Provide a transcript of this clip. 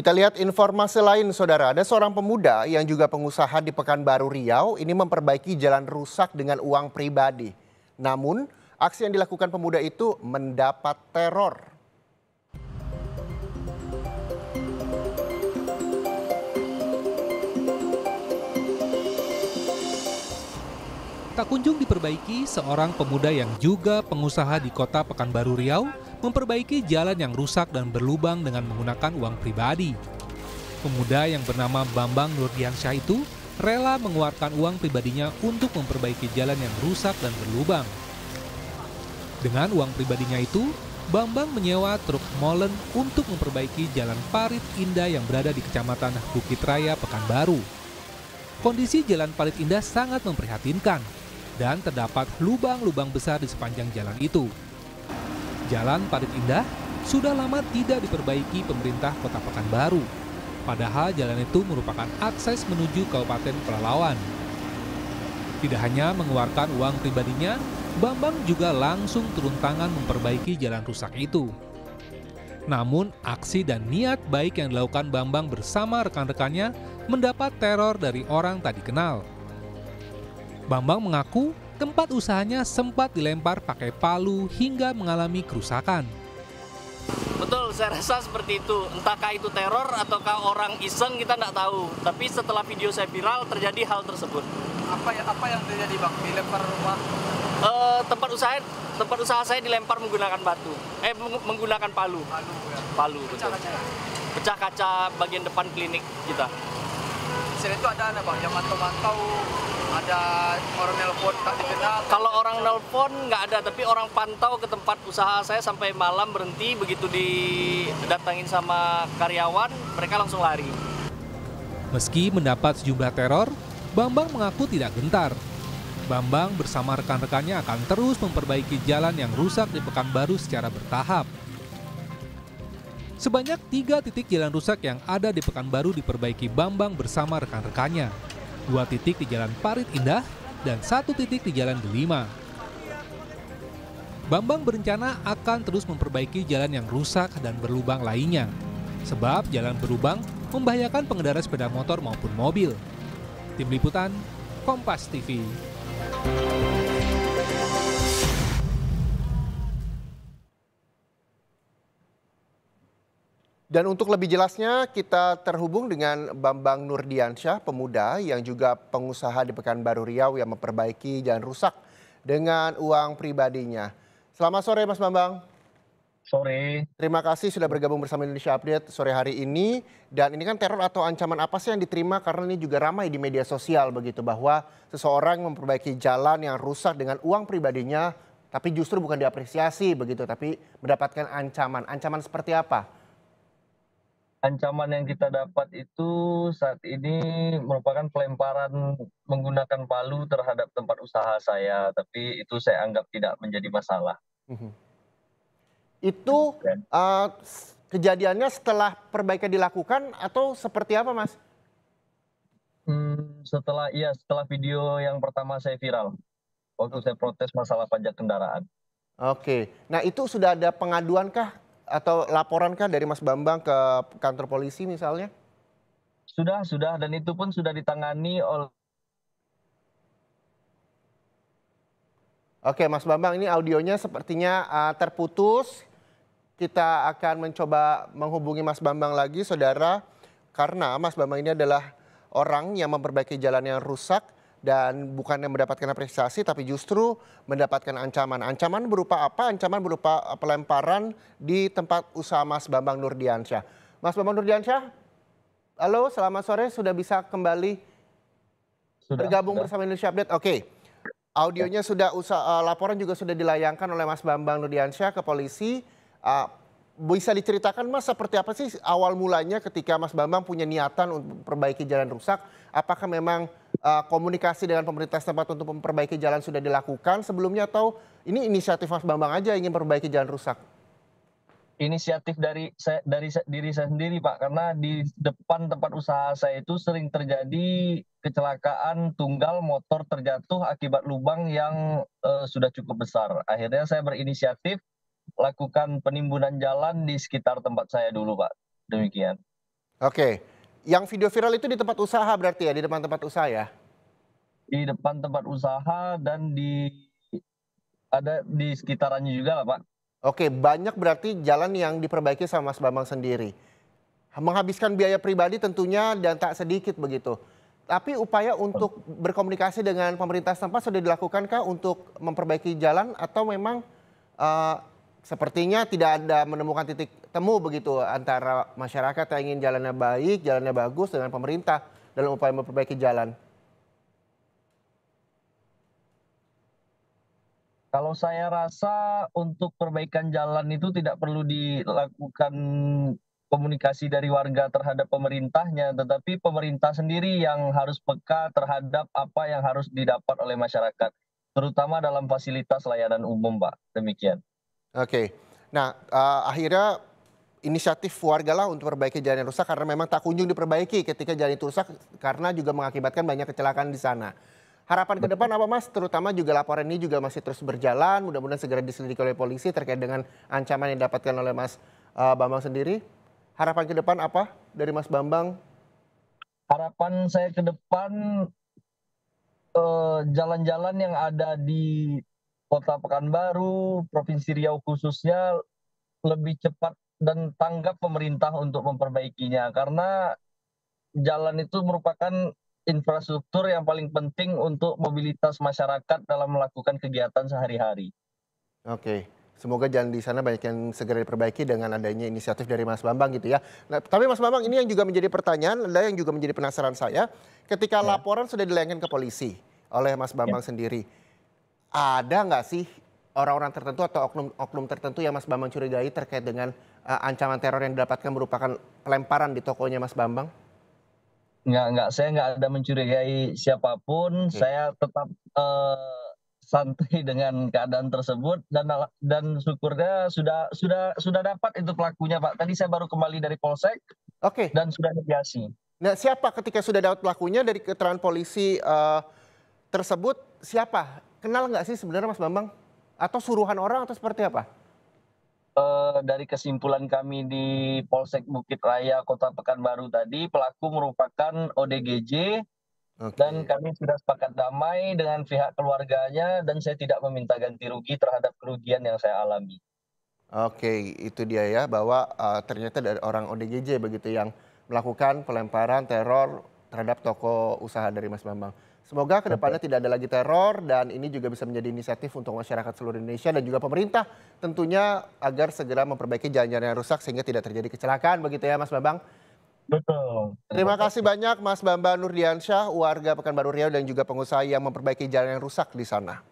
Kita lihat informasi lain, saudara. Ada seorang pemuda yang juga pengusaha di Pekanbaru Riau ini memperbaiki jalan rusak dengan uang pribadi. Namun, aksi yang dilakukan pemuda itu mendapat teror Tak kunjung diperbaiki, seorang pemuda yang juga pengusaha di kota Pekanbaru Riau memperbaiki jalan yang rusak dan berlubang dengan menggunakan uang pribadi. Pemuda yang bernama Bambang Nurdiansyah itu rela mengeluarkan uang pribadinya untuk memperbaiki jalan yang rusak dan berlubang. Dengan uang pribadinya itu, Bambang menyewa truk molen untuk memperbaiki jalan Parit Indah yang berada di Kecamatan Bukit Raya, Pekanbaru. Kondisi jalan Parit Indah sangat memprihatinkan dan terdapat lubang-lubang besar di sepanjang jalan itu. Jalan Parit Indah sudah lama tidak diperbaiki pemerintah Kota Pekanbaru. Padahal jalan itu merupakan akses menuju Kabupaten Pelalawan. Tidak hanya mengeluarkan uang pribadinya, Bambang juga langsung turun tangan memperbaiki jalan rusak itu. Namun, aksi dan niat baik yang dilakukan Bambang bersama rekan-rekannya mendapat teror dari orang tak dikenal. Bambang mengaku tempat usahanya sempat dilempar pakai palu hingga mengalami kerusakan. Betul, saya rasa seperti itu. Entahkah itu teror ataukah orang iseng kita nggak tahu. Tapi setelah video saya viral terjadi hal tersebut. Apa yang apa yang terjadi bang? Dilempar rumah? Eh, uh, tempat usaha tempat usaha saya dilempar menggunakan batu. Eh menggunakan palu. Palu. Ya. Palu. Pecah betul. kaca. Pecah kaca bagian depan klinik kita sini itu ada apa yang mantau-mantau ada orang nelpon tak dikenal kalau orang nelpon nggak ada tapi orang pantau ke tempat usaha saya sampai malam berhenti begitu didatangin sama karyawan mereka langsung lari meski mendapat sejumlah teror Bambang mengaku tidak gentar Bambang bersama rekan-rekannya akan terus memperbaiki jalan yang rusak di Pekanbaru secara bertahap. Sebanyak tiga titik jalan rusak yang ada di Pekanbaru diperbaiki Bambang bersama rekan-rekannya. Dua titik di Jalan Parit Indah dan satu titik di Jalan Delima. Bambang berencana akan terus memperbaiki jalan yang rusak dan berlubang lainnya. Sebab jalan berlubang membahayakan pengendara sepeda motor maupun mobil. Tim Liputan, Kompas TV. Dan untuk lebih jelasnya kita terhubung dengan Bambang Nurdiansyah, pemuda yang juga pengusaha di Pekanbaru Riau yang memperbaiki jalan rusak dengan uang pribadinya. Selamat sore Mas Bambang. Sore. Terima kasih sudah bergabung bersama Indonesia Update sore hari ini. Dan ini kan teror atau ancaman apa sih yang diterima karena ini juga ramai di media sosial begitu bahwa seseorang memperbaiki jalan yang rusak dengan uang pribadinya tapi justru bukan diapresiasi begitu tapi mendapatkan ancaman. Ancaman seperti apa? ancaman yang kita dapat itu saat ini merupakan pelemparan menggunakan palu terhadap tempat usaha saya, tapi itu saya anggap tidak menjadi masalah. Mhm. Itu uh, kejadiannya setelah perbaikan dilakukan atau seperti apa, Mas? Hmm, setelah iya, setelah video yang pertama saya viral waktu oh. saya protes masalah pajak kendaraan. Oke, nah itu sudah ada pengaduankah? atau laporan kan dari Mas Bambang ke kantor polisi misalnya? Sudah, sudah dan itu pun sudah ditangani oleh Oke, Mas Bambang, ini audionya sepertinya uh, terputus. Kita akan mencoba menghubungi Mas Bambang lagi, saudara, karena Mas Bambang ini adalah orang yang memperbaiki jalan yang rusak dan bukannya mendapatkan apresiasi tapi justru mendapatkan ancaman. Ancaman berupa apa? Ancaman berupa eh, pelemparan di tempat usaha Mas Bambang Nurdiansyah. Mas Bambang Nurdiansyah, halo, selamat sore, sudah bisa kembali sudah, bergabung sudah. bersama Indonesia Update. Oke. Okay. Audionya ya. sudah usaha eh, laporan juga sudah dilayangkan oleh Mas Bambang Nurdiansyah ke polisi. Eh, bisa diceritakan Mas seperti apa sih awal mulanya ketika Mas Bambang punya niatan untuk perbaiki jalan rusak? Apakah memang uh, komunikasi dengan pemerintah setempat untuk memperbaiki jalan sudah dilakukan sebelumnya atau ini inisiatif Mas Bambang aja ingin memperbaiki jalan rusak? Inisiatif dari saya, dari diri saya sendiri Pak karena di depan tempat usaha saya itu sering terjadi kecelakaan tunggal motor terjatuh akibat lubang yang uh, sudah cukup besar. Akhirnya saya berinisiatif lakukan penimbunan jalan di sekitar tempat saya dulu, Pak. Demikian. Oke. Yang video viral itu di tempat usaha berarti ya, di depan tempat usaha ya? Di depan tempat usaha dan di ada di sekitarannya juga lah, Pak. Oke, banyak berarti jalan yang diperbaiki sama Mas Bambang sendiri. Menghabiskan biaya pribadi tentunya dan tak sedikit begitu. Tapi upaya untuk berkomunikasi dengan pemerintah setempat sudah dilakukan kah untuk memperbaiki jalan atau memang uh, sepertinya tidak ada menemukan titik temu begitu antara masyarakat yang ingin jalannya baik, jalannya bagus dengan pemerintah dalam upaya memperbaiki jalan. Kalau saya rasa untuk perbaikan jalan itu tidak perlu dilakukan komunikasi dari warga terhadap pemerintahnya, tetapi pemerintah sendiri yang harus peka terhadap apa yang harus didapat oleh masyarakat, terutama dalam fasilitas layanan umum, Pak. Demikian. Oke. Nah, uh, akhirnya inisiatif warga lah untuk perbaiki jalan yang rusak karena memang tak kunjung diperbaiki ketika jalan itu rusak karena juga mengakibatkan banyak kecelakaan di sana. Harapan ke depan apa Mas? Terutama juga laporan ini juga masih terus berjalan. Mudah-mudahan segera diselidiki oleh polisi terkait dengan ancaman yang didapatkan oleh Mas uh, Bambang sendiri. Harapan ke depan apa dari Mas Bambang? Harapan saya ke depan eh, jalan-jalan uh, jalan -jalan yang ada di kota pekanbaru provinsi riau khususnya lebih cepat dan tanggap pemerintah untuk memperbaikinya karena jalan itu merupakan infrastruktur yang paling penting untuk mobilitas masyarakat dalam melakukan kegiatan sehari-hari. Oke, semoga jalan di sana banyak yang segera diperbaiki dengan adanya inisiatif dari Mas Bambang gitu ya. Nah, tapi Mas Bambang ini yang juga menjadi pertanyaan, ada yang juga menjadi penasaran saya, ketika ya. laporan sudah dilayangkan ke polisi oleh Mas Bambang ya. sendiri, ada nggak sih orang-orang tertentu atau oknum-oknum tertentu yang Mas Bambang curigai terkait dengan uh, ancaman teror yang didapatkan merupakan pelemparan di tokonya Mas Bambang? Nggak, nggak. Saya nggak ada mencurigai siapapun. Okay. Saya tetap uh, santai dengan keadaan tersebut dan dan syukurnya sudah sudah sudah dapat itu pelakunya Pak. Tadi saya baru kembali dari Polsek. Oke. Okay. Dan sudah mediasi. Nah, siapa ketika sudah dapat pelakunya dari keterangan polisi uh, tersebut siapa kenal nggak sih sebenarnya Mas Bambang? Atau suruhan orang atau seperti apa? Uh, dari kesimpulan kami di Polsek Bukit Raya Kota Pekanbaru tadi, pelaku merupakan ODGJ okay. dan kami sudah sepakat damai dengan pihak keluarganya dan saya tidak meminta ganti rugi terhadap kerugian yang saya alami. Oke, itu dia ya bahwa uh, ternyata dari orang ODGJ begitu yang melakukan pelemparan teror terhadap toko usaha dari Mas Bambang. Semoga kedepannya tidak ada lagi teror dan ini juga bisa menjadi inisiatif untuk masyarakat seluruh Indonesia dan juga pemerintah tentunya agar segera memperbaiki jalan-jalan yang rusak sehingga tidak terjadi kecelakaan begitu ya Mas Bambang. Betul. Terima kasih banyak Mas Bambang Nurdiansyah, warga Pekanbaru Riau dan juga pengusaha yang memperbaiki jalan yang rusak di sana.